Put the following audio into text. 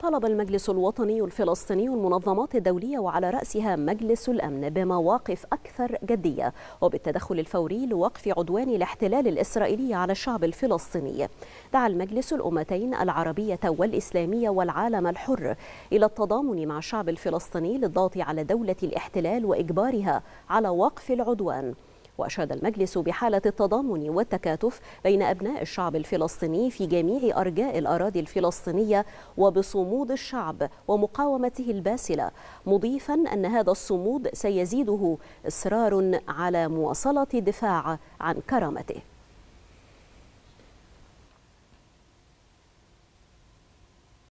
طلب المجلس الوطني الفلسطيني المنظمات الدولية وعلى رأسها مجلس الأمن بمواقف أكثر جدية وبالتدخل الفوري لوقف عدوان الاحتلال الإسرائيلي على الشعب الفلسطيني دعا المجلس الأمتين العربية والإسلامية والعالم الحر إلى التضامن مع الشعب الفلسطيني للضغط على دولة الاحتلال وإجبارها على وقف العدوان وأشاد المجلس بحالة التضامن والتكاتف بين أبناء الشعب الفلسطيني في جميع أرجاء الأراضي الفلسطينية وبصمود الشعب ومقاومته الباسلة مضيفا أن هذا الصمود سيزيده إصرار على مواصلة الدفاع عن كرامته